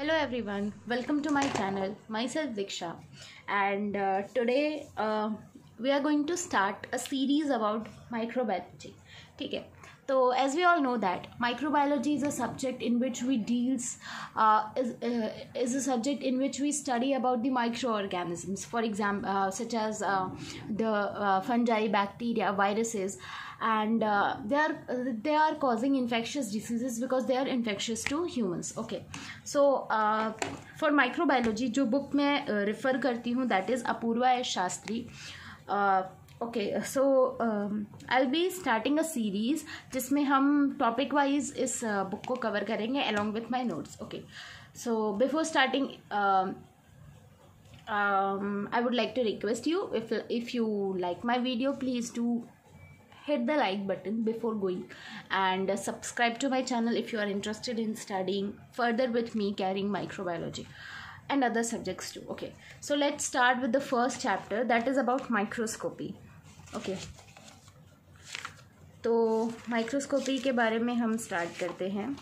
hello everyone welcome to my channel myself diksha and uh, today uh, we are going to start a series about microbiology Okay. तो as we all know that microbiology is a subject in which we deals is a subject in which we study about the micro organisms for exam such as the fungi bacteria viruses and they are they are causing infectious diseases because they are infectious to humans okay so for microbiology जो book मैं refer करती हूँ that is Apoorva S Shastri uh, okay so I be starting a series जिसमें हम topic wise इस book uh, को cover करेंगे along with my notes okay so before starting I would like to request you if if you like my video please do hit the like button before going and subscribe to my channel if you are interested in studying further with me carrying microbiology and other subjects too okay so let's start with the first chapter that is about microscopy okay तो microscopy के बारे में हम start करते हैं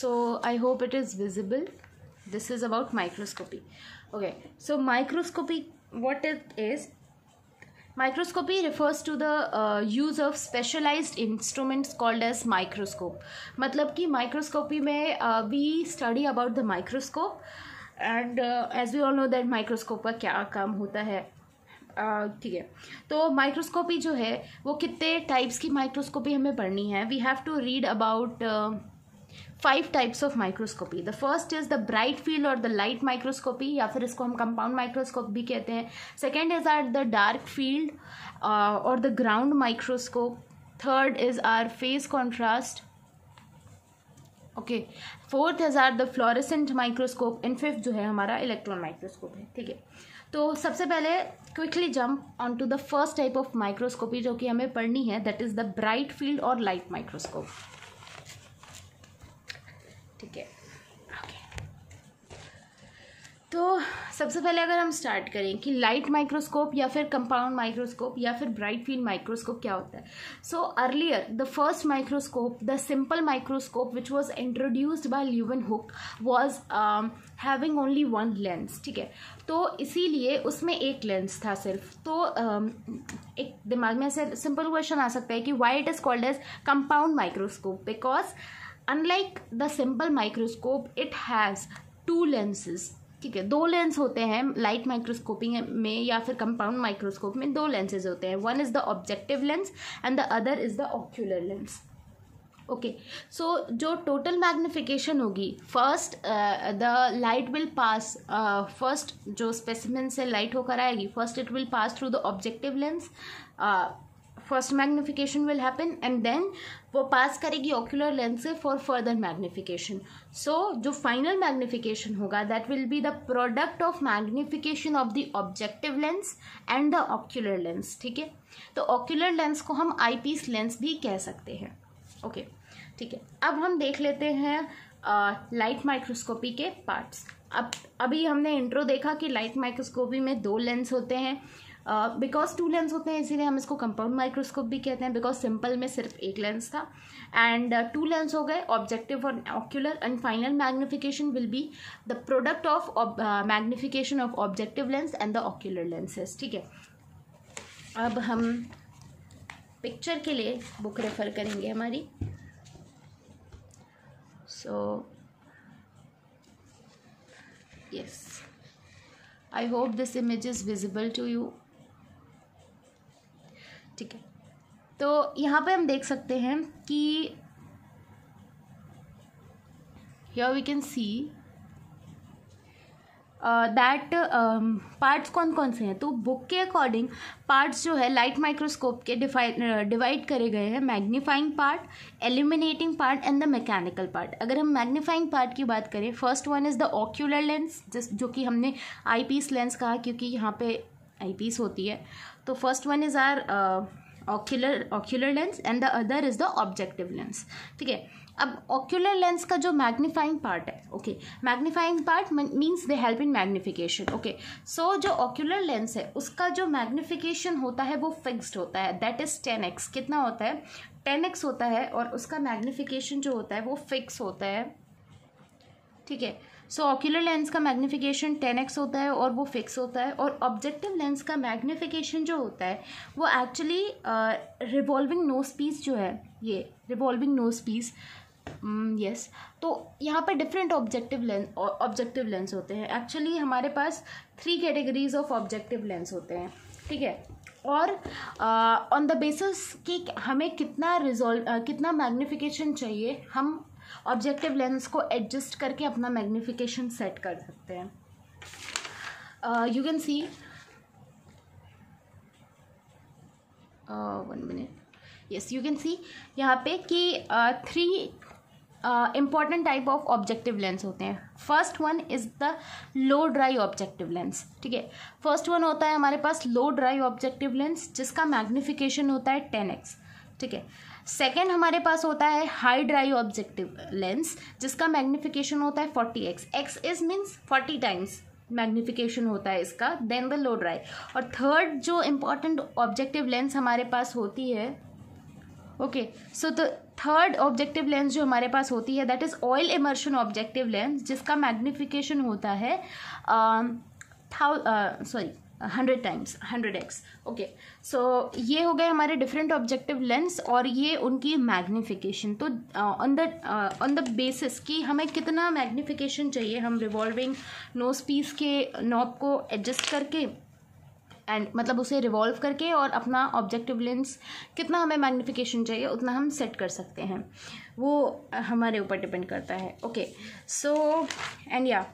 so I hope it is visible this is about microscopy okay so microscopy what it is microscopy refers to the use of specialize instruments called as microscope मतलब कि microscopy में we study about the microscope and as we all know that microscope का क्या काम होता है uh, ठीक है तो माइक्रोस्कोपी जो है वो कितने टाइप्स की माइक्रोस्कोपी हमें पढ़नी है we have to read about five types of microscopy the first is the bright field और द लाइट माइक्रोस्कोपी या फिर इसको हम कंपाउंड माइक्रोस्कोप भी कहते हैं second is are the dark field और the ground microscope third is are phase contrast okay fourth हज़ार the fluorescent microscope and fifth जो है हमारा इलेक्ट्रॉन माइक्रोस्कोप है ठीक है तो सबसे पहले quickly jump on to the first type of microscopy जो कि हमें पढ़नी है that is the bright field और लाइट माइक्रोस्कोप ठीक है तो सबसे पहले अगर हम स्टार्ट करें कि लाइट माइक्रोस्कोप या फिर कंपाउंड माइक्रोस्कोप या फिर ब्राइट फील्ड माइक्रोस्कोप क्या होता है so earlier the first microscope the simple microscope which was introduced by Leeuwenhoek was having only one lens ठीक है तो इसीलिए उसमें एक लेंस था सिर्फ तो um, एक दिमाग में ऐसे सिंपल क्वेश्चन आ सकता है कि why it is called as compound microscope because unlike the simple microscope it has two lenses ठीक है दो लेंस होते हैं लाइट माइक्रोस्कोपिंग में या फिर कंपाउंड माइक्रोस्कोप में दो लेंसेज होते हैं one is the objective lens and the other is the ocular lens okay so जो टोटल मैग्निफिकेशन होगी first the light will pass first जो स्पेसिमेंट से लाइट होकर आएगी first it will pass through the objective lens first magnification will happen and then वो pass करेगी ocular lens से for further magnification so जो final magnification होगा that will be the product of magnification of the objective lens and the ocular lens ठीक है तो ocular lens को हम आई पीस लेंस भी कह सकते हैं ओके ठीक है अब हम देख लेते हैं लाइट माइक्रोस्कोपी के पार्ट्स अब अभी हमने इंट्रो देखा कि लाइट माइक्रोस्कोपी में दो लेंस होते हैं बिकॉज टू लेंस होते हैं इसीलिए हम इसको कंपाउंड माइक्रोस्कोप भी कहते हैं बिकॉज सिंपल में सिर्फ एक लेंस था एंड टू लेंस हो गए ऑब्जेक्टिव और ocular and final magnification will be the product of magnification of objective lens and the ocular lenses ठीक है अब हम पिक्चर के लिए बुक रेफर करेंगे हमारी so yes I hope this image is visible to you ठीक है तो यहाँ पे हम देख सकते हैं कि here we can see that parts कौन कौन से हैं तो बुक के अकॉर्डिंग पार्ट्स जो है लाइट माइक्रोस्कोप के डिवाइड uh, करे गए हैं magnifying part eliminating part and the mechanical part अगर हम मैग्नीफाइंग पार्ट की बात करें first one is the ocular lens जिस जो कि हमने आई पीस लेंस कहा क्योंकि यहाँ पे आई पीस होती है तो first one is are ocular ocular lens and the other is the objective lens ठीक है अब ऑक्यूलर लेंस का जो मैग्नीफाइंग पार्ट है okay magnifying part means they help in magnification okay so जो ऑक्यूलर लेंस है उसका जो मैग्नीफिकेशन होता है वो फिक्स्ड होता है दैट इज़ टेन एक्स कितना होता है टेन एक्स होता है और उसका मैग्नीफिकेशन जो होता है वो फिक्स होता है ठीक है सो ऑक्यूलर लेंस का मैग्नीफिकेशन टेन एक्स होता है और वो फिक्स होता है और ऑब्जेक्टिव लेंस का मैग्नीफिकेशन जो होता है वो एक्चुअली रिवॉल्विंग नोज पीस जो है ये रिवॉल्विंग नोज पीस यस तो यहाँ पर different objective lens objective lens होते हैं एक्चुअली हमारे पास three categories of objective lens होते हैं ठीक है और ऑन द बेसिस कि हमें कितना रिजोल्व uh, कितना मैग्नीफिकेशन चाहिए हम ऑब्जेक्टिव लेंस को एडजस्ट करके अपना मैग्निफिकेशन सेट कर सकते हैं you can see one minute yes you can see यहाँ पे कि three important type of objective lens होते हैं first one is the low dry objective lens ठीक है फर्स्ट वन होता है हमारे पास लो ड्राई ऑब्जेक्टिव लेंस जिसका मैग्निफिकेशन होता है टेन एक्स ठीक है सेकेंड हमारे पास होता है हाई ड्राई ऑब्जेक्टिव लेंस जिसका मैग्निफिकेशन होता है forty X X is means forty times magnification होता है इसका देन द लो ड्राई और थर्ड जो इम्पॉर्टेंट ऑब्जेक्टिव लेंस हमारे पास होती है okay so the third objective lens जो हमारे पास होती है that is oil immersion objective lens जिसका मैग्निफिकेशन होता है sorry um, hundred times hundred X okay so ये हो गए हमारे डिफरेंट ऑब्जेक्टिव लेंस और ये उनकी मैग्नीफिकेशन तो on the on the basis कि हमें कितना मैग्नीफिकेशन चाहिए हम रिवॉल्विंग नोज पीस के नॉब को एडजस्ट करके एंड मतलब उसे रिवॉल्व करके और अपना ऑब्जेक्टिव लेंस कितना हमें मैग्नीफिकेशन चाहिए उतना हम सेट कर सकते हैं वो हमारे ऊपर डिपेंड करता है ओके सो एंड या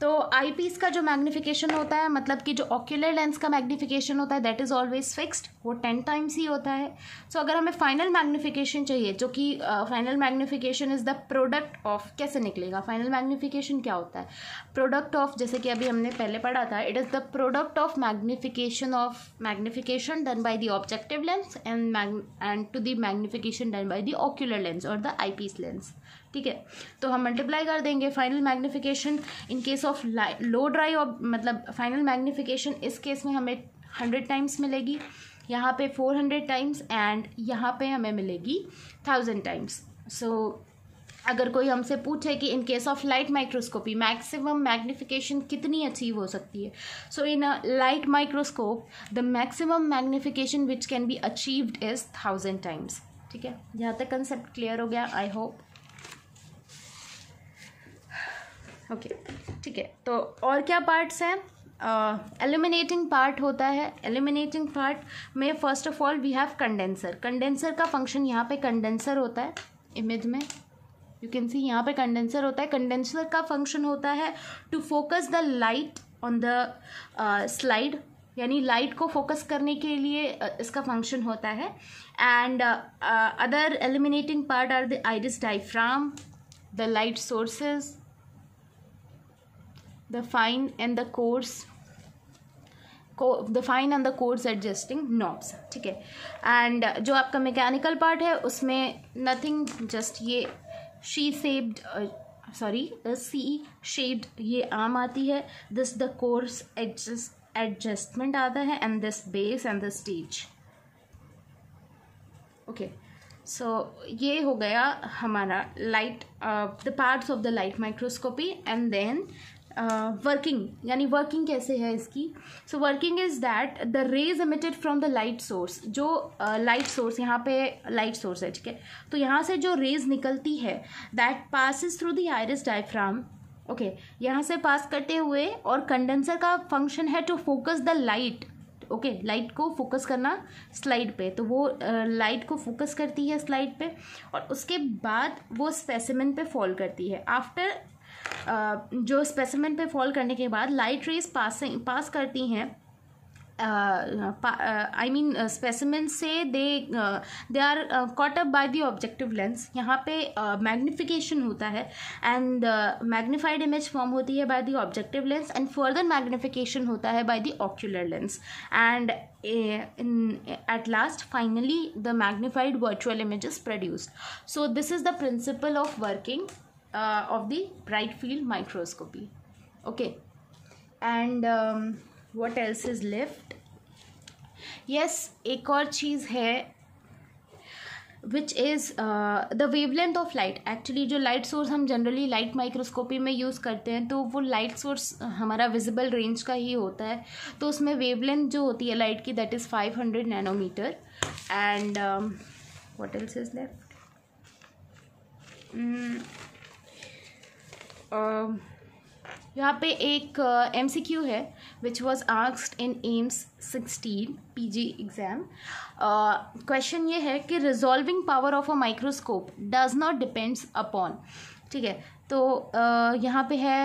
तो आई पीस का जो मैग्नीफिकेशन होता है मतलब कि जो ऑक्यूलर लेंस का मैग्नीफिकेशन होता है दैट इज़ ऑलवेज फिक्स्ड वो टेन टाइम्स ही होता है सो so, अगर हमें फाइनल मैग्नीफिकेशन चाहिए जो कि final magnification is the product of कैसे निकलेगा फाइनल मैग्नीफिकेशन क्या होता है प्रोडक्ट ऑफ जैसे कि अभी हमने पहले पढ़ा था it is the product of magnification of magnification done by the objective lens and and to the magnification done by the ocular lens और द आई पीस लेंस ठीक है तो हम मल्टीप्लाई कर देंगे final magnification in case of low dry और मतलब final magnification इस केस में हमें हंड्रेड टाइम्स मिलेगी यहाँ पे फोर हंड्रेड टाइम्स एंड यहाँ पे हमें मिलेगी थाउजेंड टाइम्स सो अगर कोई हमसे पूछे कि in case of light microscopy maximum magnification कितनी अचीव हो सकती है so in a light microscope the maximum magnification which can be achieved is thousand times ठीक है यहाँ तक कंसेप्ट क्लियर हो गया आई होप ओके ठीक है तो और क्या पार्ट्स हैं एलिमिनेटिंग पार्ट होता है एलिमिनेटिंग पार्ट में first of all we have condenser condenser का फंक्शन यहाँ पे कंडेंसर होता है इमेज में यू कैन सी यहाँ पे कंडेंसर होता है कंडेंसर का फंक्शन होता है to focus the light on the slide यानी लाइट को फोकस करने के लिए इसका फंक्शन होता है and other eliminating part are the iris diaphragm the light sources the fine and the coarse the fine and the coarse adjusting knobs ठीक है एंड जो आपका मैकेनिकल पार्ट है उसमें नथिंग जस्ट ये she shaped sorry C shaped ये arm आती है this the coarse adjust adjustment आता है and this base and the stage okay so ये हो गया हमारा light the parts of the light microscopy and then working uh, यानी वर्किंग कैसे है इसकी so working is that the rays emitted from the light source जो light uh, source यहाँ पे लाइट सोर्स है ठीक है तो यहाँ से जो रेज निकलती है that passes through the iris diaphragm okay यहाँ से पास करते हुए और कंडेंसर का फंक्शन है to focus the light okay okay, light को फोकस करना स्लाइड पे तो वो लाइट uh, को फोकस करती है स्लाइड पे और उसके बाद वो स्पेसिमेंट पे फॉल करती है आफ्टर जो स्पेसिमेंट पे फॉल करने के बाद लाइट रेज पासिंग पास करती हैं आई मीन स्पेसिमेन से they they are caught up by the objective lens यहाँ पे मैग्नीफिकेशन uh, होता है एंड मैग्नीफाइड इमेज फॉर्म होती है by the objective lens and further magnification होता है by the ocular lens and at last finally the magnified virtual image produced so this is the principle of working uh, of the bright field microscopy okay and um, what else is left yes एक और चीज़ है which is the wavelength of light actually जो light source हम generally light microscopy में use करते हैं तो वो लाइट सोर्स हमारा विजिबल रेंज का ही होता है तो उसमें वेवलेंथ जो होती है लाइट की that is five hundred nanometre and what else is left यहाँ पे एक एम सी क्यू है which was asked in AIIMS sixteen P G exam question ये है कि resolving power of a microscope does not depends upon ठीक है तो uh, यहाँ पे है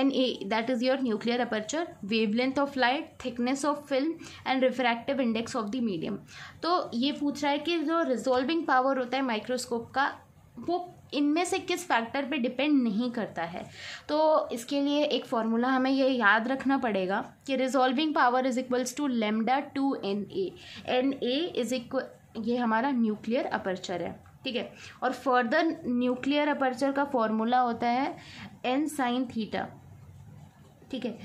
N A that is your nuclear aperture wavelength of light thickness of film and refractive index of the medium तो ये पूछ रहा है कि जो रिजॉल्विंग पावर होता है माइक्रोस्कोप का वो इनमें से किस फैक्टर पे डिपेंड नहीं करता है तो इसके लिए एक फार्मूला हमें ये याद रखना पड़ेगा कि resolving power is equals to lambda two N A N A is equal ये हमारा न्यूक्लियर अपर्चर है ठीक है और फर्दर न्यूक्लियर अपर्चर का फॉर्मूला होता है एन साइन थीटा ठीक है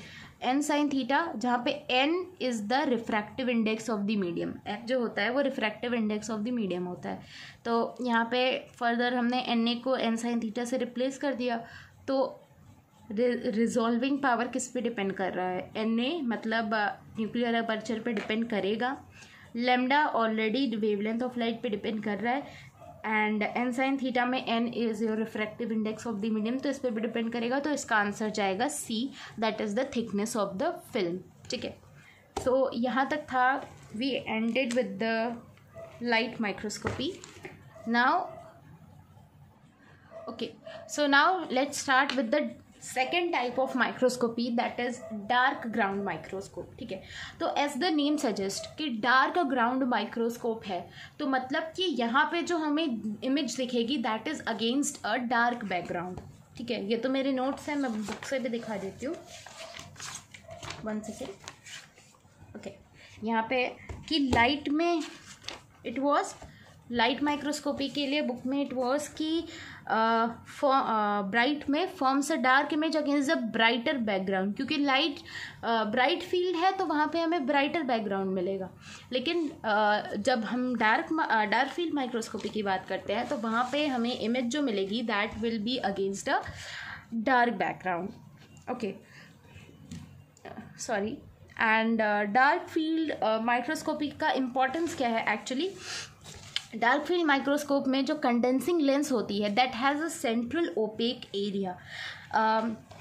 एन साइन थीटा जहाँ पे N is the refractive index of the medium F जो होता है वो refractive index of the medium होता है तो यहाँ पे फर्दर हमने एन ए को एन साइन थीटा से रिप्लेस कर दिया तो रिजॉल्विंग पावर किस पे डिपेंड कर रहा है एन ए मतलब न्यूक्लियर uh, अपर्चर पे डिपेंड करेगा lambda already wavelength of light पे डिपेंड कर रहा है एंड एन साइन थीटा में N is your refractive index of the medium तो इस पर भी डिपेंड करेगा तो इसका आंसर जाएगा C that is the thickness of the film ठीक है सो यहाँ तक था we ended with the light microscopy now okay so now let's start with the second type of microscopy that is dark ground microscope ठीक है तो as the name suggest कि dark ground microscope है तो मतलब कि यहाँ पे जो हमें इमेज दिखेगी that is against a dark background ठीक है ये तो मेरे नोट्स हैं मैं बुक से भी दिखा देती हूँ वन सेकेंड ओके यहाँ पे कि लाइट में इट वॉज लाइट माइक्रोस्कोपी के लिए बुक में इट वॉज कि ब्राइट में forms a dark image against the brighter background क्योंकि लाइट ब्राइट फील्ड है तो वहाँ पे हमें ब्राइटर बैकग्राउंड मिलेगा लेकिन uh, जब हम डार्क डार्क फील्ड माइक्रोस्कोपी की बात करते हैं तो वहाँ पे हमें इमेज जो मिलेगी that will be against a dark background okay sorry and dark field microscopy का इम्पोर्टेंस क्या है एक्चुअली डार्क फील्ड माइक्रोस्कोप में जो कंडेंसिंग लेंस होती है that has a central opaque area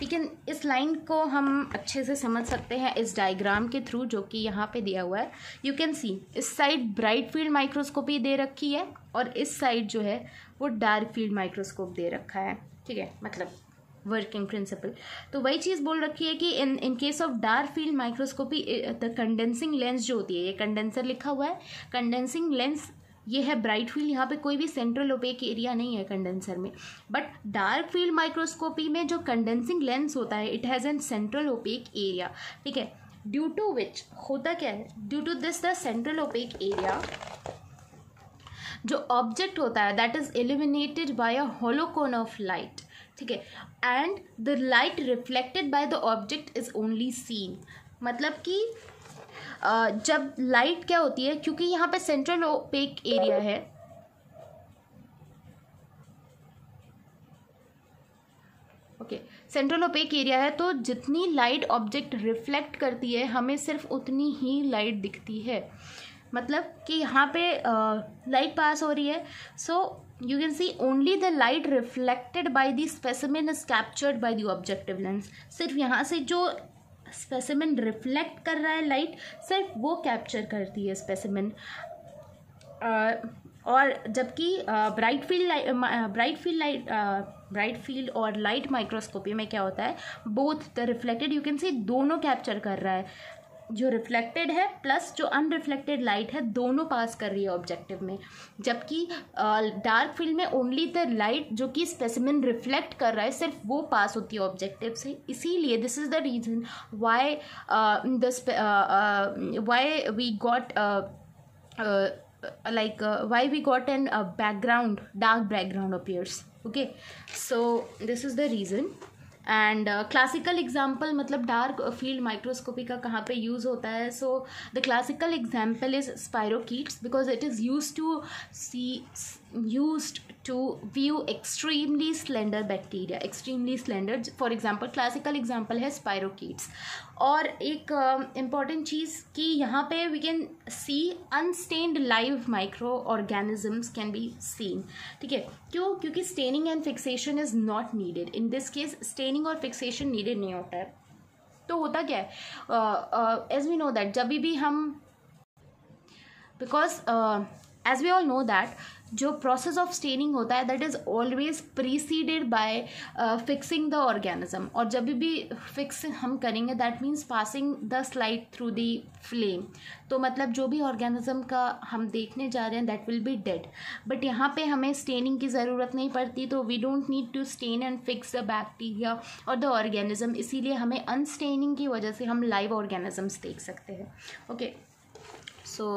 लेकिन इस लाइन को हम अच्छे से समझ सकते हैं इस डायग्राम के थ्रू जो कि यहाँ पे दिया हुआ है यू कैन सी इस साइड ब्राइट फील्ड माइक्रोस्कोपी दे रखी है और इस साइड जो है वो डार्क फील्ड माइक्रोस्कोप दे रखा है ठीक है मतलब वर्किंग प्रिंसिपल तो वही चीज़ बोल रखी है कि in in case of dark field microscopy the condensing lens जो होती है ये कंडेंसर लिखा हुआ है कंडेंसिंग लेंस ये है ब्राइट फील्ड यहाँ पे कोई भी सेंट्रल ओपेक एरिया नहीं है कंडेंसर में बट डार्क फील्ड माइक्रोस्कोपी में जो कंडेंसिंग लेंस होता है it has an central opaque area ठीक है ड्यू टू विच होता क्या है due to this the central opaque area जो ऑब्जेक्ट होता है that is eliminated by a hollow cone of light ठीक है and the light reflected by the object is only seen मतलब कि जब लाइट क्या होती है क्योंकि यहाँ पे सेंट्रल ओपेक एरिया है ओके सेंट्रल ओपेक एरिया है तो जितनी लाइट ऑब्जेक्ट रिफ्लेक्ट करती है हमें सिर्फ उतनी ही लाइट दिखती है मतलब कि यहाँ पे लाइट पास हो रही है so you can see only the light reflected by the specimen is captured by the objective lens सिर्फ यहाँ से जो स्पेसिमेंट रिफ्लेक्ट कर रहा है लाइट सिर्फ वो कैप्चर करती है स्पेसिमेंट और जबकि bright field bright field light bright field और लाइट माइक्रोस्कोपी में क्या होता है both the reflected you can see दोनों कैप्चर कर रहा है जो रिफ्लेक्टेड है प्लस जो अनरिफ्लेक्टेड लाइट है दोनों पास कर रही है ऑब्जेक्टिव में जबकि डार्क फील्ड में ओनली द लाइट जो कि स्पेसिमिन रिफ्लेक्ट कर रहा है सिर्फ वो पास होती है ऑब्जेक्टिव से इसीलिए this is the reason why the why we got like why we got an background dark background dark okay so this is the reason and classical example मतलब डार्क फील्ड माइक्रोस्कोपी का कहाँ पे use होता है so the classical example is spirochetes because it is use to see used to view extremely slender bacteria extremely slender for example classical example है spirochetes और एक important um, uh, चीज़ कि यहाँ पे we can see unstained live microorganisms can be seen ठीक है क्यों क्योंकि staining and fixation is not needed in this case staining और फिक्सेशन नीडेड नहीं होता है तो होता क्या है एज वी नो दैट जब भी हम because as we all know that जो प्रोसेस ऑफ स्टेनिंग होता है that is always preceded by fixing the organism और जब भी फिक्स हम करेंगे that means passing the slide through the flame तो मतलब जो भी ऑर्गेनिज्म का हम देखने जा रहे हैं that will be dead but यहाँ पे हमें स्टेनिंग की ज़रूरत नहीं पड़ती तो we don't need to stain and fix the bacteria और द ऑर्गेनिज्म इसीलिए हमें अनस्टेनिंग की वजह से हम लाइव ऑर्गेनिजम्स देख सकते हैं okay so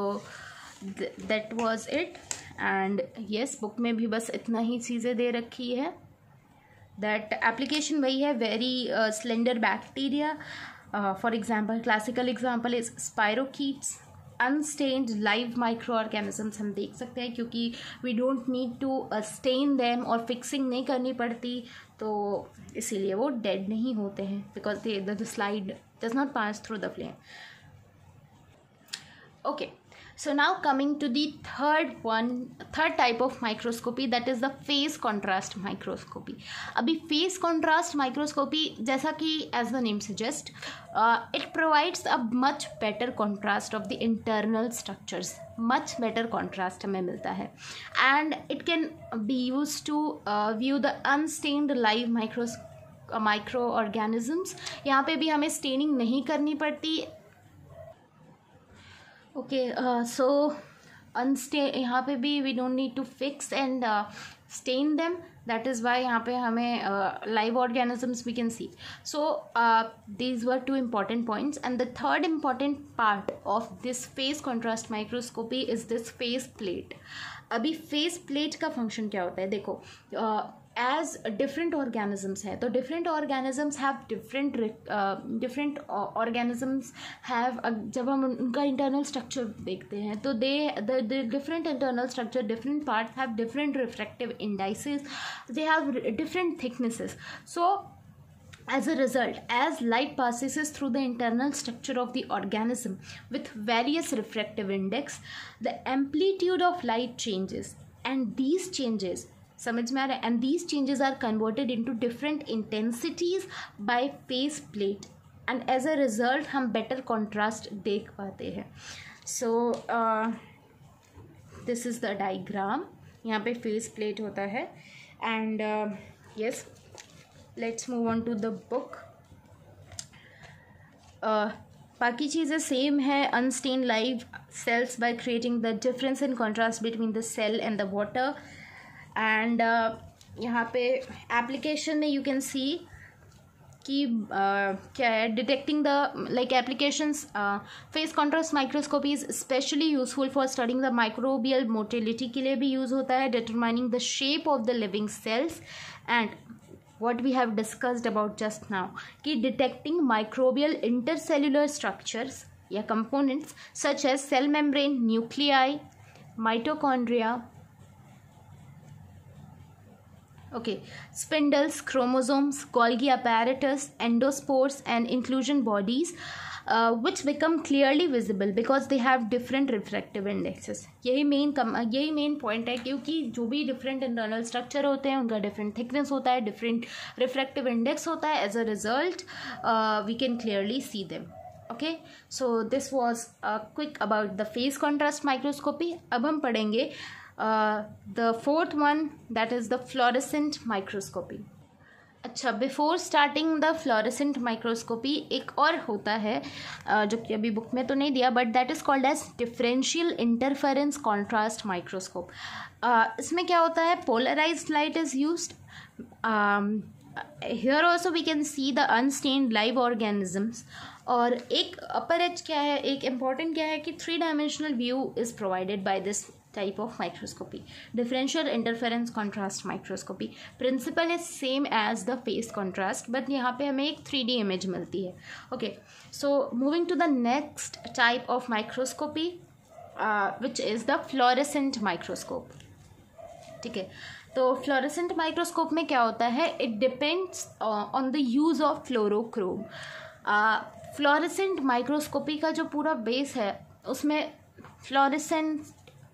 that was it and yes book में भी बस इतना ही चीज़ें दे रखी है दैट एप्लीकेशन वही है very slender bacteria for example classical example is spirochetes unstained live microorganisms हम देख सकते हैं क्योंकि we don't need to stain them और फिक्सिंग नहीं करनी पड़ती तो इसीलिए वो डेड नहीं होते हैं because the slide does not pass through the flame okay so now coming to the third one third type of microscopy that is the phase contrast microscopy अभी phase contrast microscopy जैसा कि as the name suggests uh, it provides a much better contrast of the internal structures much better contrast हमें मिलता है and it can be used to uh, view the unstained live microscope microorganisms यहाँ पे भी हमें staining नहीं करनी पड़ती ओके सो अनस्टे यहाँ पे भी we don't need to fix and stain them that is why यहाँ पे हमें live organisms we can see so these were two important points and the third important part of this phase contrast microscopy is this phase plate अभी phase plate का function क्या होता है देखो uh, as different organisms है तो different organisms have different uh, different organisms have जब हम उनका internal structure देखते हैं तो they the, the different internal structure different parts have different refractive indices they have different thicknesses so As a result, as light passes through the internal structure of the organism with various refractive index, the amplitude of light changes and these changes समझ में आ रहा है and these changes are converted to different intensities by phase plate and as a result हम better contrast देख पाते हैं so this is the diagram यहाँ पे फेस प्लेट होता है and yes let's move on to the book बाकी चीज़ें सेम है unstain live cells by creating the difference in contrast between the cell and the water and uh, यहाँ पे application में यू कैन सी कि uh, क्या है detecting the like applications phase contrast microscopy is specially useful for studying the microbial motility के लिए भी use होता है determining the shape of the living cells and what we have discussed about just now कि detecting microbial intercellular structures या components such as cell membrane nuclei mitochondria okay spindles chromosomes Golgi apparatus endospores and inclusion bodies which become clearly visible because they have different refractive indexes यही main कम यही main point है क्योंकि जो भी different internal structure होते हैं उनका डिफरेंट थिकनेस होता है डिफरेंट रिफ्रैक्टिव इंडेक्स होता है as a result we can clearly see them okay so this was quick about the phase contrast microscopy अब हम पढ़ेंगे the uh, the fourth one that is the fluorescent microscopy अच्छा before starting the fluorescent microscopy एक और होता है uh, जो कि अभी बुक में तो नहीं दिया but that is called as differential interference contrast microscope इसमें क्या होता है polarise light is use here also we can see the unstained live organisms और एक अपर एच क्या है एक इम्पॉर्टेंट क्या है कि three dimensional view is provided by this type of microscopy. Differential interference contrast microscopy. Principle is same as the phase contrast but यहाँ पे हमें एक 3D image मिलती है Okay, so moving to the next type of microscopy uh, which is the fluorescent microscope. ठीक है तो fluorescent microscope में क्या होता है it depends on the use of fluorochrome fluorescent microscopy का जो पूरा बेस है उसमें फ्लोरेसेंट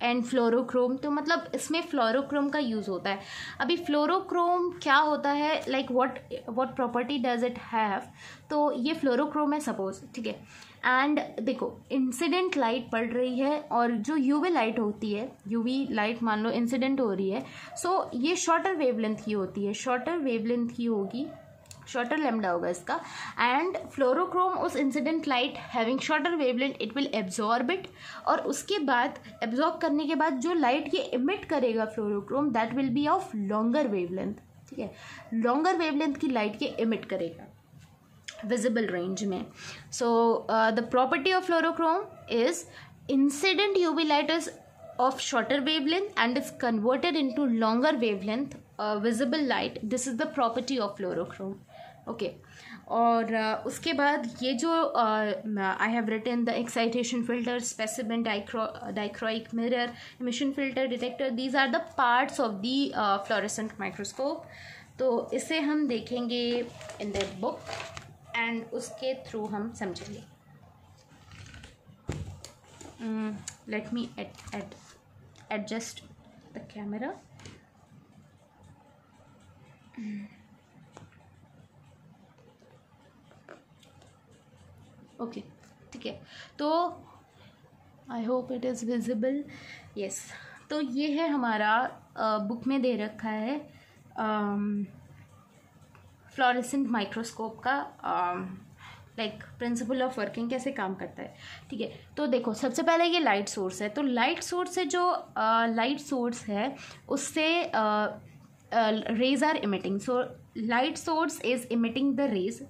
एंड फ्लोरोक्रोम तो मतलब इसमें फ्लोरोक्रोम का यूज़ होता है अभी फ्लोरोक्रोम क्या होता है like what what property does it have तो ये फ्लोरोक्रोम है सपोज ठीक है एंड देखो इंसिडेंट लाइट पड़ रही है और जो यूवी लाइट होती है यूवी लाइट मान लो इंसिडेंट हो रही है सो so, ये शॉर्टर वेवलेंथ की होती है शॉर्टर वेवलेंथ की होगी शॉर्टर लेमडा होगा इसका एंड फ्लोरोक्रोम उस incident light having shorter wavelength it will absorb it और उसके बाद एब्जॉर्ब करने के बाद जो लाइट ये इमिट करेगा fluorochrome that will be of longer wavelength ठीक है लॉन्गर वेवलेंथ की लाइट ये इमिट करेगा विजिबल रेंज में so the property of fluorochrome is incident we light is of shorter wavelength and is converted into longer wavelength uh, visible light this is the property of fluorochrome okay और उसके बाद ये जो I have written the excitation filter specimen dichroic mirror emission filter detector these are the parts of the fluorescent microscope तो इसे हम देखेंगे in the book and उसके थ्रू हम समझेंगे let me at adjust the camera okay ठीक है तो I hope it is visible yes तो ये है हमारा आ, बुक में दे रखा है फ्लोरेसेंट माइक्रोस्कोप का लाइक प्रिंसिपल ऑफ वर्किंग कैसे काम करता है ठीक है तो देखो सबसे पहले ये लाइट सोर्स है तो लाइट सोर्स से जो लाइट सोर्स है उससे rays are emitting so light source is emitting the rays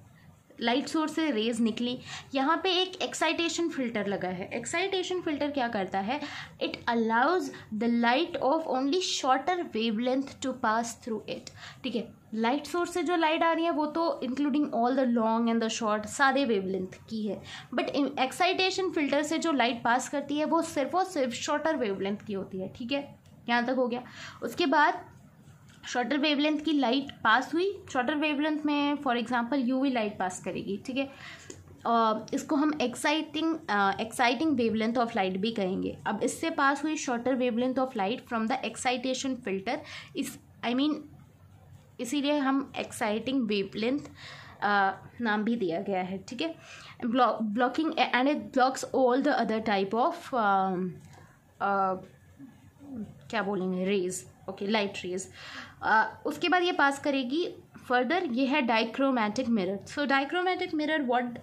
light source से रेज निकली यहाँ पे एक एक्साइटेशन फिल्टर लगा है एक्साइटेशन फिल्टर क्या करता है it allows the light of only shorter wavelength to pass through it ठीक है लाइट सोर्स से जो लाइट आ रही है वो तो including all the long and the short सारे वेवलेंथ की है बट एक्साइटेशन फिल्टर से जो लाइट पास करती है वो सिर्फ और सिर्फ शॉर्टर वेवलेंथ की होती है ठीक है यहाँ तक हो गया उसके बाद शॉर्टर वेवलेंथ की लाइट पास हुई शॉर्टर वेवलेंथ में for example UV light pass करेगी ठीक है इसको हम exciting exciting wavelength of light भी कहेंगे अब इससे पास हुई shorter wavelength of light from the excitation filter इस आई I मीन mean, इसीलिए हम एक्साइटिंग वेवलेंथ नाम भी दिया गया है ठीक है blocking and it blocks all the other type of क्या बोलेंगे रेज ओके लाइट रेज उसके बाद ये पास करेगी फर्दर ये है dichromatic mirror so dichromatic mirror what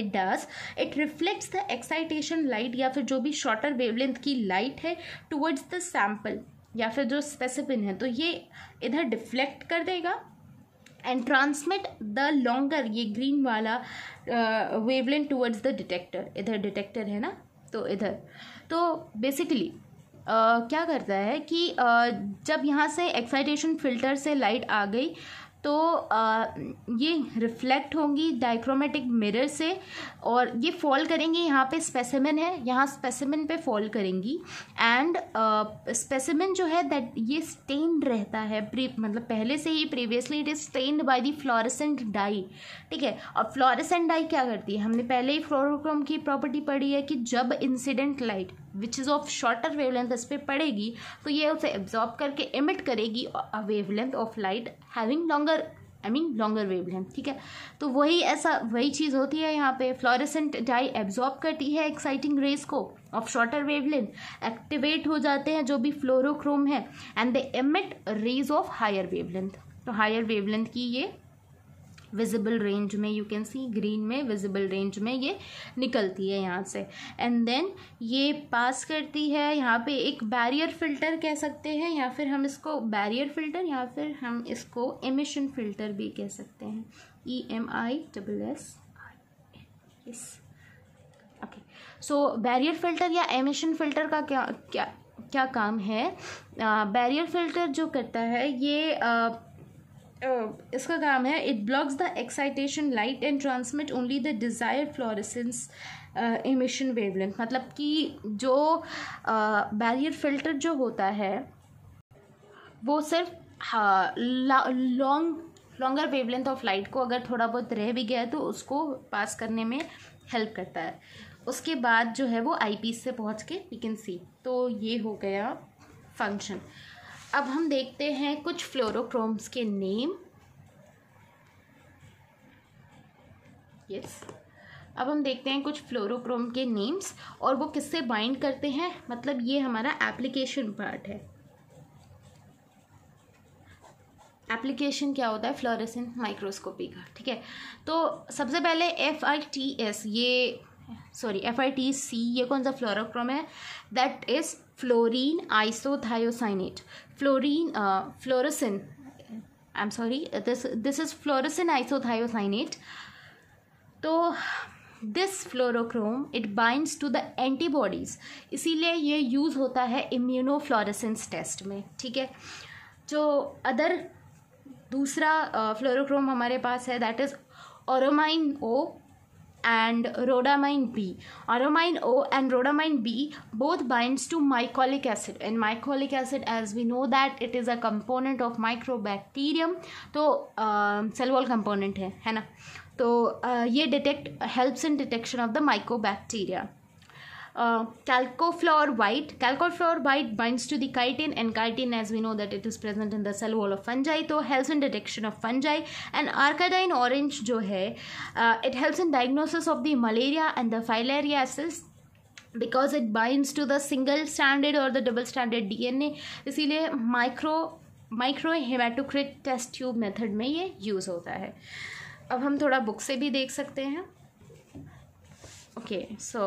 it does it reflects the excitation light या फिर जो भी शॉर्टर वेवलेंथ की लाइट है टुवर्ड्स द सैम्पल या फिर जो स्पेसिफिन है तो ये इधर डिफ्लेक्ट कर देगा एंड ट्रांसमिट द लॉन्गर ये ग्रीन वाला वेवलेंथ टुवर्ड्स द डिटेक्टर इधर डिटेक्टर है ना तो इधर तो बेसिकली क्या करता है कि जब यहाँ से एक्साइटेशन फिल्टर से लाइट आ गई तो ये रिफ्लेक्ट होंगी डाइक्रोमेटिक मिरर से और ये फॉल करेंगी यहाँ पे स्पेसिमिन है यहाँ स्पेसिमिन पे फॉल करेंगी एंड स्पेसिमिन जो है दैट ये स्टेन्ड रहता है प्री मतलब पहले से ही previously it is stained by the fluorescent dye ठीक है और फ्लोरेसेंट डाई क्या करती है हमने पहले ही फ्लोरोक्रोम की प्रॉपर्टी पढ़ी है कि जब incident light which is of shorter wavelength इस पर पड़ेगी तो ये उसे एब्जॉर्ब करके इमिट करेगी wavelength of light having longer I mean longer wavelength ठीक है तो वही ऐसा वही चीज़ होती है यहाँ पे फ्लोरेसेंट डाई एब्जॉर्ब करती है एक्साइटिंग रेस को ऑफ शॉर्टर वेवलेंथ एक्टिवेट हो जाते हैं जो भी फ्लोरोक्रोम है and they emit rays of higher wavelength तो हायर वेवलेंथ की ये विजिबल रेंज में यू कैन सी ग्रीन में विजिबल रेंज में ये निकलती है यहाँ से एंड देन ये पास करती है यहाँ पे एक बैरियर फिल्टर कह सकते हैं या फिर हम इसको बैरियर फिल्टर या फिर हम इसको एमिशन फिल्टर भी कह सकते हैं E M I double S I okay so barrier filter या एमिशन फिल्टर का क्या क्या क्या काम है बैरियर uh, फिल्टर जो करता है ये uh, इसका काम है it blocks the excitation light and transmit only the desire fluorescence emission wavelength मतलब कि जो बैरियर uh, फिल्टर जो होता है वो सिर्फ long longer wavelength of light को अगर थोड़ा बहुत रह भी गया तो उसको पास करने में हेल्प करता है उसके बाद जो है वो आई पी से पहुंच के वी कैन सी तो ये हो गया फंक्शन अब हम देखते हैं कुछ फ्लोरोक्रोम्स के नेम यस अब हम देखते हैं कुछ फ्लोरोक्रोम के नेम्स और वो किससे बाइंड करते हैं मतलब ये हमारा एप्लीकेशन पार्ट है एप्लीकेशन क्या होता है फ्लोरेसेंट माइक्रोस्कोपी का ठीक है तो सबसे पहले एफ आई टी एस ये sorry F I T C ये कौन सा फ्लोरोक्रोम है that is fluorine isothiocyanate fluorine uh, fluorescin i'm sorry this this is fluorescin isothiocyanate तो this fluorochrome it binds to the antibodies इसीलिए ये use होता है इम्यूनोफ्लोरेसेंस टेस्ट में ठीक है जो अदर दूसरा फ्लोरोक्रोम uh, हमारे पास है that is auramine O and rhodamine B. Aromine O and rhodamine B both binds to mycolic acid and mycolic acid as we know that it is a component of microbacterium तो cell wall component है है ना तो ये detect helps in detection of the mycobacteria calcoflower white. Calcoflower white binds to the chitin and chitin as we know that it is present in the cell wall of fungi so helps in detection of fungi and arcadine orange jo hai uh, it helps in diagnosis of the malaria and the filariasis cells because it binds to the single standard और the double standard DNA इसीलिए micro micro hematocrit test tube method में ये use होता है अब हम थोड़ा book से भी देख सकते हैं okay so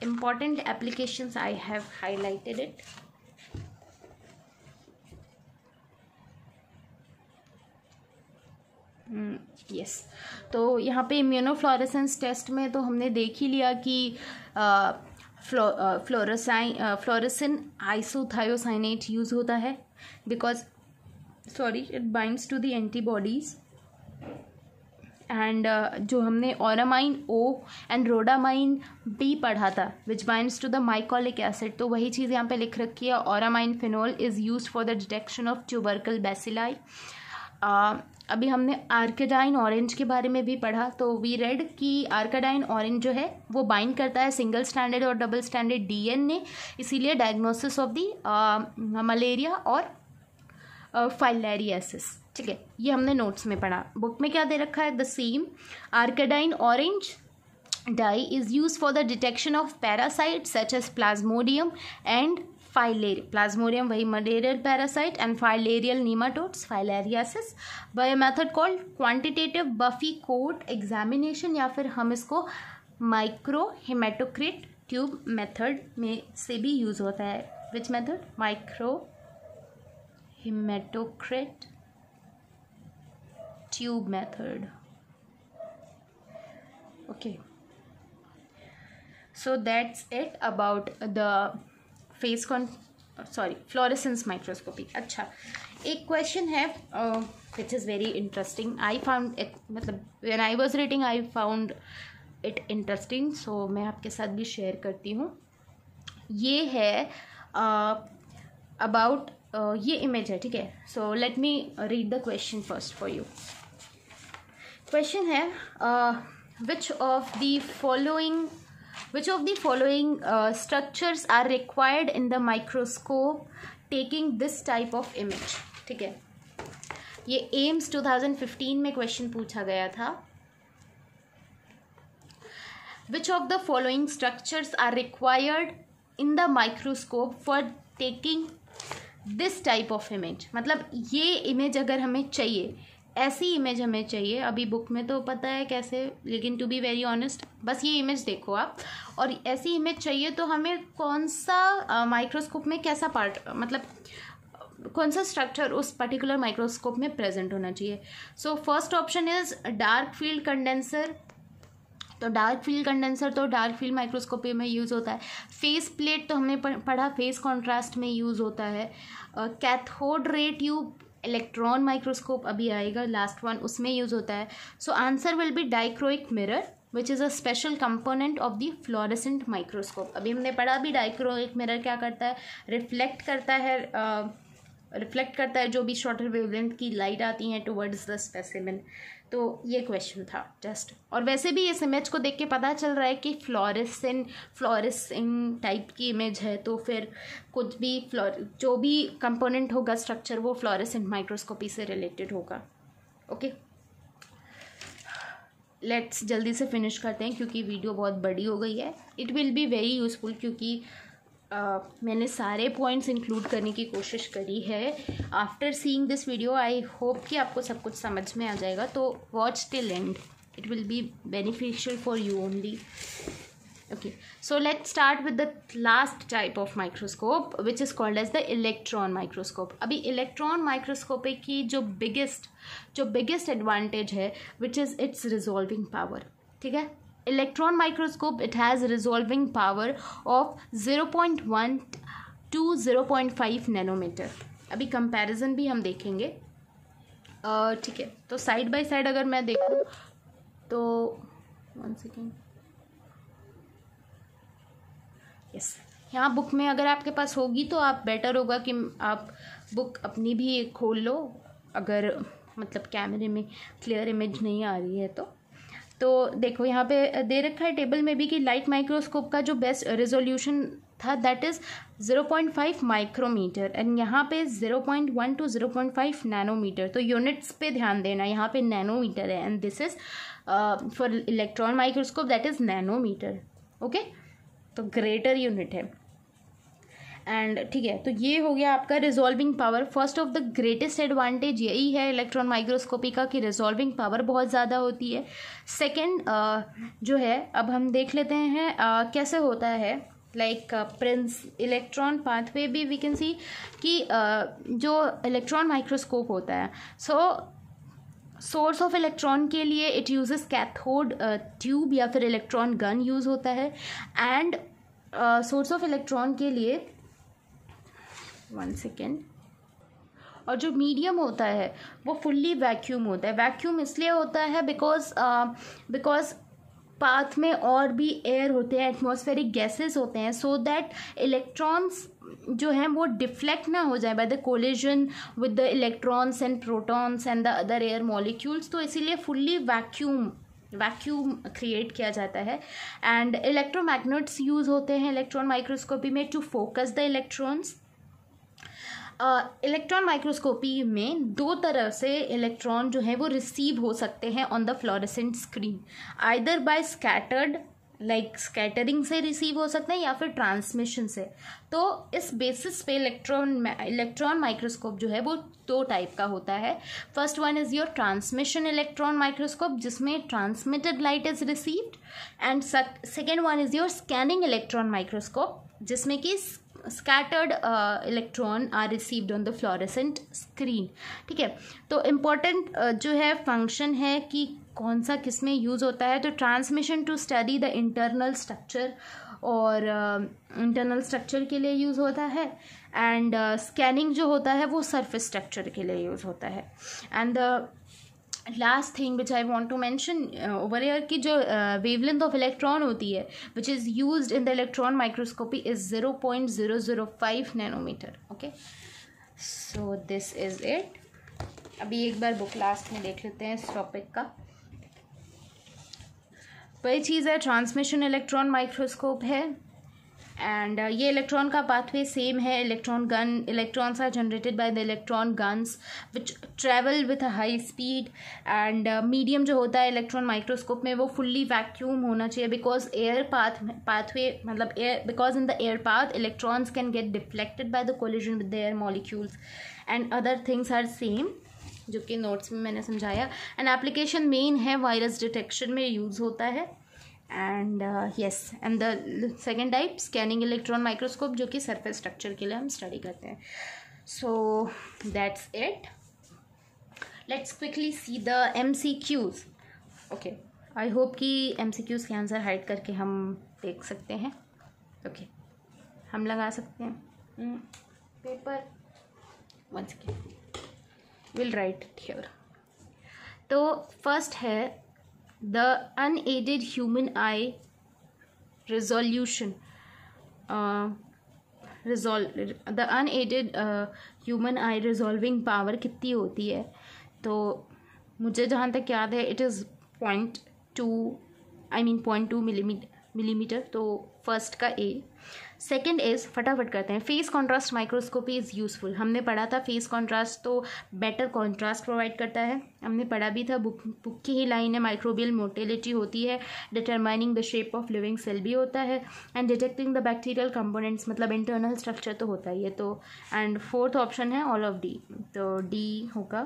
important applications I have highlighted it. Yes hmm, तो यहाँ पे इम्यूनोफ्लोरेसेंस टेस्ट में तो हमने देख ही लिया कि फ्लोरसाइन फ्लोरसिन आइसोथायोसाइनेट यूज़ होता है because sorry it binds to the antibodies and uh, जो हमने auramine O and rhodamine B पढ़ा था which bind to the mycolic acid तो वही चीज़ यहाँ पे लिख रखी है auramine phenol is use for the detection of tubercle bacilli अभी हमने आर्केडाइन ऑरेंज के बारे में भी पढ़ा तो वी रेड कि आर्केडाइन ऑरेंज जो है वो बाइंड करता है सिंगल स्टैंडर्ड और डबल स्टैंडर्ड डीएनए इसीलिए डायग्नोसिस ऑफ दी मलेरिया और फाइलेरियासिस uh, ठीक है ये हमने नोट्स में पढ़ा बुक में क्या दे रखा है the same acridine orange dye is use for the detection of parasite such as plasmodium and filar plasmodium वही malarial parasite and filarial nematodes filariasis by method called quantitative buffy coat examination या फिर हम इसको micro hematocrit tube method में से भी use होता है which method micro hematocrit tube method okay so that's it about the phase con sorry fluorescence microscopy अच्छा एक क्वेश्चन है which is very interesting I found मतलब when I was reading I found it interesting so मैं आपके साथ भी share करती हूँ ये है अबाउट uh, uh, ये इमेज है ठीक है so let me read the question first for you question है विच of the following which of the following structures are required in the microscope taking this type of image ठीक है ये AIIMS 2015 में question पूछा गया था which of the following structures are required in the microscope for taking this type of image मतलब ये image अगर हमें चाहिए ऐसी इमेज हमें चाहिए अभी बुक में तो पता है कैसे लेकिन टू बी वेरी ऑनेस्ट बस ये इमेज देखो आप और ऐसी इमेज चाहिए तो हमें कौन सा माइक्रोस्कोप में कैसा पार्ट मतलब कौन सा स्ट्रक्चर उस पर्टिकुलर माइक्रोस्कोप में प्रेजेंट होना चाहिए so first option is dark field condenser तो डार्क फील्ड कंडेंसर तो डार्क फील्ड माइक्रोस्कोपी में यूज़ होता है फेस प्लेट तो हमने पढ़ा फेस कॉन्ट्रास्ट में यूज़ होता है cathode ray tube electron microscope अभी आएगा लास्ट वन उसमें यूज़ होता है so answer will be dichroic mirror which is a special component of the fluorescent microscope अभी हमने पढ़ा भी डाइक्रोइक मिरर क्या करता है रिफ्लेक्ट करता है uh, रिफ्लेक्ट करता है जो भी शॉर्टर वेवलेंथ की लाइट आती है टुवर्ड्स द स्पेसिमिन तो ये क्वेश्चन था जस्ट और वैसे भी इस इमेज को देख के पता चल रहा है कि फ्लोरेसेंट फ्लोरिसिन टाइप की इमेज है तो फिर कुछ भी फ्लोर जो भी कंपोनेंट होगा स्ट्रक्चर वो फ्लोरेसेंट माइक्रोस्कोपी से रिलेटेड होगा ओके लेट्स जल्दी से फिनिश करते हैं क्योंकि वीडियो बहुत बड़ी हो गई है it will be very useful क्योंकि मैंने सारे पॉइंट्स इंक्लूड करने की कोशिश करी है after seeing this video I hope कि आपको सब कुछ समझ में आ जाएगा तो watch till end it will be beneficial for you only okay so let start with the last type of microscope which is called as the electron microscope अभी इलेक्ट्रॉन माइक्रोस्कोपिक की जो बिगेस्ट जो बिगेस्ट एडवांटेज है which is its resolving power ठीक है electron microscope it has resolving power of 0.1 to 0.5 nanometer अभी comparison भी हम देखेंगे ठीक uh, है तो साइड बाय साइड अगर मैं देखूँ तो वन सेकेंड यस यहाँ बुक में अगर आपके पास होगी तो आप बेटर होगा कि आप बुक अपनी भी खोल लो अगर मतलब कैमरे में क्लियर इमेज नहीं आ रही है तो तो देखो यहाँ पे दे रखा है टेबल में भी कि लाइट माइक्रोस्कोप का जो बेस्ट रेजोल्यूशन था दैट इज़ 0.5 माइक्रोमीटर एंड यहाँ पे 0.1 टू 0.5 नैनोमीटर तो यूनिट्स पे ध्यान देना यहाँ पे नैनोमीटर है and this is for electron microscope that is nanometer okay तो ग्रेटर यूनिट है एंड ठीक है तो ये हो गया आपका resolving power first of the greatest advantage यही है इलेक्ट्रॉन माइक्रोस्कोपी का कि रिजॉल्विंग पावर बहुत ज़्यादा होती है सेकेंड जो है अब हम देख लेते हैं uh, कैसे होता है लाइक प्रिंस इलेक्ट्रॉन पाथवे भी वी कैन सी कि uh, जो इलेक्ट्रॉन माइक्रोस्कोप होता है so so, source of electron के लिए इट यूजेस कैथोड ट्यूब या फिर इलेक्ट्रॉन गन यूज़ होता है एंड सोर्स ऑफ इलेक्ट्रॉन के लिए वन सेकेंड और जो मीडियम होता है वो फुल्ली वैक्यूम होता है वैक्यूम इसलिए होता है बिकॉज बिकॉज पाथ में और भी एयर होते हैं एटमॉस्फेरिक गैसेस होते हैं सो दैट इलेक्ट्रॉन्स जो हैं वो डिफ्लेक्ट ना हो जाए by the collision with the electrons and protons and the other air molecules तो इसीलिए फुल्ली वैक्यूम वैक्यूम क्रिएट किया जाता है एंड इलेक्ट्रोमैग्नेट्स यूज़ होते हैं इलेक्ट्रॉन माइक्रोस्कोपी में to focus the electrons electron microscopy में दो तरह से इलेक्ट्रॉन जो है वो रिसीव हो सकते हैं on the fluorescent screen either by scattered like scattering से रिसीव हो सकते हैं या फिर ट्रांसमिशन से तो इस बेसिस पे इलेक्ट्रॉन इलेक्ट्रॉन माइक्रोस्कोप जो है वो दो टाइप का होता है first one is your transmission electron microscope जिसमें transmitted light is received and second one is your scanning electron microscope जिसमें कि scattered electron are received on the fluorescent screen ठीक है तो इम्पॉर्टेंट uh, जो है फंक्शन है कि कौन सा किस में यूज़ होता है तो transmission to study the internal structure और इंटरनल uh, स्ट्रक्चर के लिए यूज़ होता है एंड स्कैनिंग uh, जो होता है वो सरफेस स्ट्रक्चर के लिए यूज़ होता है and the last thing which I want to mention over here की जो वेवलेंथ ऑफ इलेक्ट्रॉन होती है which is use in the electron microscopy is zero point zero zero five nanometer okay so this is it अभी एक बार book last में देख लेते हैं इस टॉपिक का वही चीज़ है ट्रांसमिशन इलेक्ट्रॉन माइक्रोस्कोप है एंड uh, ये इलेक्ट्रॉन का पाथवे सेम है electron gun electrons are generated by the electron guns which travel with high speed and medium जो होता है इलेक्ट्रॉन माइक्रोस्कोप में वो फुल्ली वैक्यूम होना चाहिए बिकॉज एयर पाथ पाथवे मतलब air because in the air path electrons can get deflected by the collision with the air molecules and other things are same जो कि नोट्स में मैंने समझाया एंड एप्लीकेशन मेन है virus detection में use होता है and yes and the second type scanning electron microscope जो कि सरफेस स्ट्रक्चर के लिए हम स्टडी करते हैं so that's it let's quickly see the M C Qs okay I hope कि एम सी क्यूज़ के आंसर हाइड करके हम देख सकते हैं ओके okay. हम लगा सकते हैं paper one second will write here तो फर्स्ट है the unaided human eye resolution resolve the unaided human eye resolving power कितनी होती है तो मुझे जहाँ तक याद है it is point two I mean point two milli millimetre तो फर्स्ट का ए सेकेंड इज़ फटाफट करते हैं phase contrast microscopy is useful हमने पढ़ा था फेस कॉन्ट्रास्ट तो बेटर कॉन्ट्रास्ट प्रोवाइड करता है हमने पढ़ा भी था बुक बुक की ही लाइन है माइक्रोबियल मोटेलिटी होती है determining the shape of living cell भी होता है and detecting the bacterial components मतलब इंटरनल स्ट्रक्चर तो होता ही है तो एंड फोर्थ ऑप्शन है ऑल ऑफ डी तो डी होगा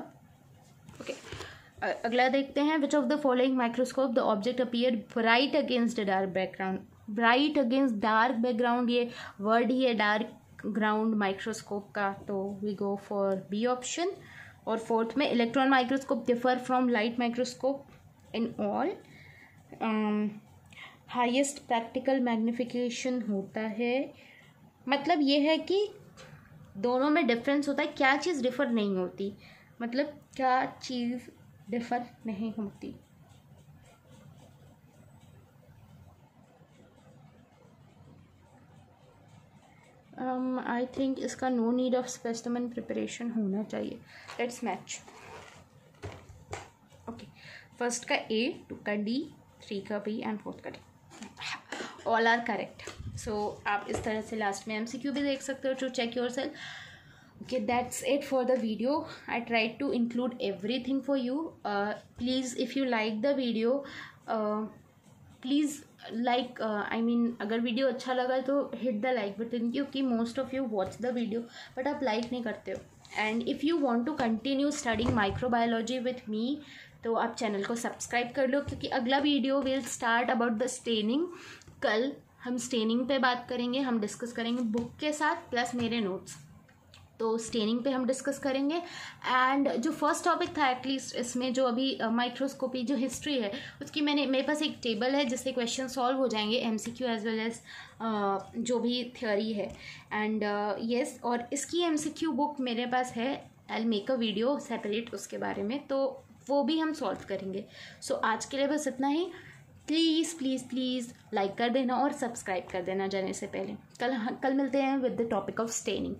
ओके okay. अगला देखते हैं which of the following microscope the object appear bright against dark background bright against dark background ये वर्ड ही है डार्क ग्राउंड माइक्रोस्कोप का तो we go for B option और फोर्थ में electron microscope differ from light microscope in all highest practical magnification होता है मतलब ये है कि दोनों में डिफरेंस होता है क्या चीज़ डिफ़र नहीं होती मतलब क्या चीज़ डिफ़र नहीं होती आई um, थिंक इसका no need of specimen preparation होना चाहिए लेट्स मैच ओके फर्स्ट का ए टू का डी थ्री का बी एंड फोर्थ का D all are correct so आप इस तरह से लास्ट में एम सी क्यू भी देख सकते हो to check yourself okay that's it for the video I try to include everything for you please if you like the video please like I mean अगर video अच्छा लगा तो hit the like button क्योंकि most of you watch the video but आप like नहीं करते हो and if you want to continue studying microbiology with me तो आप चैनल को सब्सक्राइब कर लो क्योंकि अगला video will start about the staining कल हम स्टेनिंग पे बात करेंगे हम डिस्कस करेंगे बुक के साथ प्लस मेरे नोट्स तो स्टेनिंग पे हम डिस्कस करेंगे एंड जो फर्स्ट टॉपिक था एटलीस्ट इसमें जो अभी माइक्रोस्कोपी uh, जो हिस्ट्री है उसकी मैंने मेरे पास एक टेबल है जिससे क्वेश्चन सॉल्व हो जाएंगे M C Q as well as जो भी थ्योरी है एंड येस uh, yes, और इसकी एम सी क्यू बुक मेरे पास है I make a video separate उसके बारे में तो वो भी हम सॉल्व करेंगे सो so, आज के लिए बस इतना ही प्लीज़ प्लीज़ प्लीज़ लाइक कर देना और सब्सक्राइब कर देना जाने से पहले कल हाँ, कल मिलते हैं with the topic of staining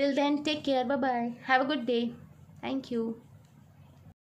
Till then, take care. Bye bye. Have a good day. Thank you.